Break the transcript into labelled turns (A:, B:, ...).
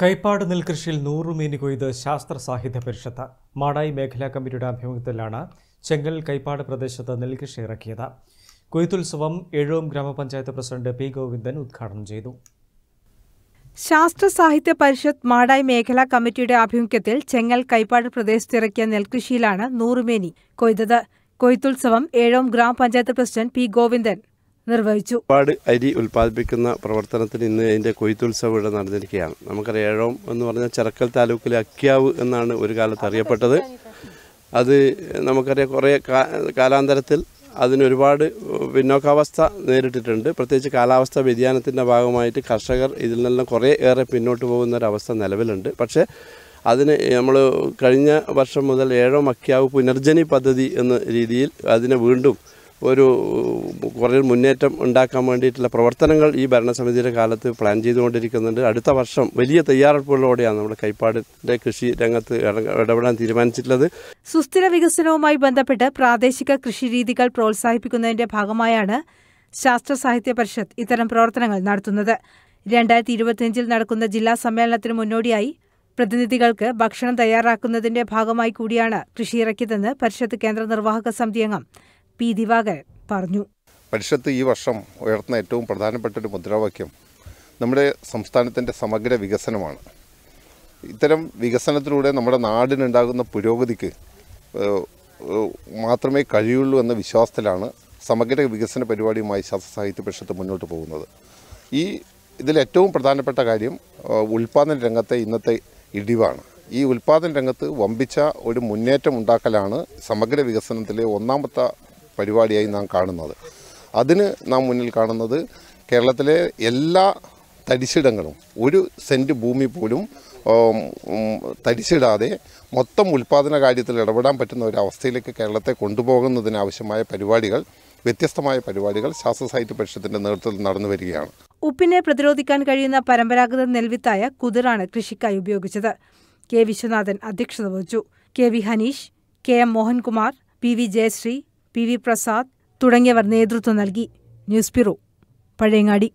A: കൈപ്പാട് നെൽകൃഷിയിൽ നൂറുമേനി കൊയ്ത് ശാസ്ത്ര സാഹിത്യ പരിഷത്ത് മാടായി മേഖലാ കമ്മിറ്റിയുടെ ആഭിമുഖ്യത്തിലാണ് ചെങ്കൽ കൈപ്പാട് പ്രദേശത്ത് നെൽകൃഷി ഇറക്കിയത് കൊയ്ത്തുത്സവം എഴുവും ഗ്രാമപഞ്ചായത്ത് പ്രസിഡന്റ് പി ഗോവിന്ദൻ ഉദ്ഘാടനം ചെയ്തു
B: ശാസ്ത്ര സാഹിത്യ പരിഷത്ത് മാടായി മേഖലാ കമ്മിറ്റിയുടെ ആഭിമുഖ്യത്തിൽ ചെങ്ങൽ കൈപ്പാട് ഇറക്കിയ നെൽകൃഷിയിലാണ് നൂറുമേനി കൊയ്തത് കൊയ്ത്തുത്സവം ഏഴോം ഗ്രാമപഞ്ചായത്ത് പ്രസിഡന്റ് പി ഗോവിന്ദൻ നിർവഹിച്ചു
C: ഒരുപാട് അരി ഉൽപ്പാദിപ്പിക്കുന്ന പ്രവർത്തനത്തിന് ഇന്ന് അതിന്റെ കൊയ്ത്തുത്സവം ഇവിടെ നടന്നിരിക്കുകയാണ് നമുക്കറിയാം ഏഴോം എന്ന് പറഞ്ഞാൽ ചെറക്കൽ താലൂക്കിലെ അക്യാവ് എന്നാണ് ഒരു കാലത്ത് അറിയപ്പെട്ടത് അത് നമുക്കറിയാം കുറേ കാലാന്തരത്തിൽ അതിനൊരുപാട് പിന്നോക്കാവസ്ഥ നേരിട്ടിട്ടുണ്ട് പ്രത്യേകിച്ച് കാലാവസ്ഥ വ്യതിയാനത്തിൻ്റെ ഭാഗമായിട്ട് കർഷകർ ഇതിൽ നിന്ന് കുറേ ഏറെ പിന്നോട്ട് പോകുന്ന ഒരവസ്ഥ നിലവിലുണ്ട് പക്ഷേ അതിന് നമ്മൾ കഴിഞ്ഞ വർഷം മുതൽ ഏഴോ മക്യാവ് പുനർജനി പദ്ധതി എന്ന രീതിയിൽ അതിനെ വീണ്ടും ഒരു കുറേ മുന്നേറ്റം ഉണ്ടാക്കാൻ വേണ്ടിയിട്ടുള്ള പ്രവർത്തനങ്ങൾ ഈ ഭരണസമിതിയുടെ കാലത്ത് പ്ലാൻ ചെയ്തുകൊണ്ടിരിക്കുന്നുണ്ട് അടുത്ത വർഷം വലിയ തയ്യാറെടുപ്പുകളോടെയാണ് നമ്മുടെ കൈപ്പാടിൻ്റെ കൃഷി രംഗത്ത് ഇടപെടാൻ തീരുമാനിച്ചിട്ടുള്ളത്
B: സുസ്ഥിര വികസനവുമായി ബന്ധപ്പെട്ട് പ്രാദേശിക കൃഷിരീതികൾ പ്രോത്സാഹിപ്പിക്കുന്നതിന്റെ ഭാഗമായാണ് ശാസ്ത്ര സാഹിത്യ പരിഷത്ത് ഇത്തരം പ്രവർത്തനങ്ങൾ നടത്തുന്നത് രണ്ടായിരത്തി ഇരുപത്തിയഞ്ചിൽ നടക്കുന്ന ജില്ലാ സമ്മേളനത്തിന് മുന്നോടിയായി പ്രതിനിധികൾക്ക് ഭക്ഷണം തയ്യാറാക്കുന്നതിന്റെ ഭാഗമായി കൂടിയാണ് കൃഷി ഇറക്കിയതെന്ന് പരിഷത്ത് കേന്ദ്ര നിർവാഹക സമിതി അംഗം പി ദിവാകരൻ പറഞ്ഞു
A: പരിഷത്ത് ഈ വർഷം ഉയർത്തുന്ന ഏറ്റവും പ്രധാനപ്പെട്ട ഒരു മുദ്രാവാക്യം നമ്മുടെ സംസ്ഥാനത്തിൻ്റെ സമഗ്ര വികസനമാണ് ഇത്തരം വികസനത്തിലൂടെ നമ്മുടെ നാടിനുണ്ടാകുന്ന പുരോഗതിക്ക് മാത്രമേ കഴിയുള്ളൂ എന്ന വിശ്വാസത്തിലാണ് സമഗ്ര വികസന പരിപാടിയുമായി ശാസ്ത്ര സാഹിത്യ പരിഷത്ത് മുന്നോട്ട് പോകുന്നത് ഈ ഇതിലേറ്റവും പ്രധാനപ്പെട്ട കാര്യം ഉൽപാദന രംഗത്തെ ഇന്നത്തെ ഇടിവാണ് ഈ ഉൽപാദന രംഗത്ത് വമ്പിച്ച ഒരു മുന്നേറ്റം ഉണ്ടാക്കലാണ് സമഗ്ര വികസനത്തിലെ ഒന്നാമത്തെ പരിപാടിയായി നാം കാണുന്നത് അതിന് നാം മുന്നിൽ കാണുന്നത് കേരളത്തിലെ എല്ലാ തരിശിടങ്ങളും ഒരു സെൻറ്റ് ഭൂമി പോലും തരിശിടാതെ മൊത്തം ഉൽപ്പാദന കാര്യത്തിൽ ഇടപെടാൻ പറ്റുന്ന ഒരു അവസ്ഥയിലേക്ക് കേരളത്തെ കൊണ്ടുപോകുന്നതിനാവശ്യമായ പരിപാടികൾ വ്യത്യസ്തമായ പരിപാടികൾ ശാസ്ത്ര സാഹിത്യ പരിഷത്തിന്റെ നേതൃത്വത്തിൽ നടന്നു വരികയാണ്
B: ഉപ്പിനെ പ്രതിരോധിക്കാൻ കഴിയുന്ന പരമ്പരാഗത നെൽവിത്തായ കുതിറാണ് കൃഷിക്കായി ഉപയോഗിച്ചത് കെ വിശ്വനാഥൻ അധ്യക്ഷത വഹിച്ചു K V Haneesh K M Mohankumar P V Jayasree P V Prasad തുടങ്ങിയവർ നേതൃത്വം നൽകി ന്യൂസ് ബ്യൂറോ പഴയങ്ങാടി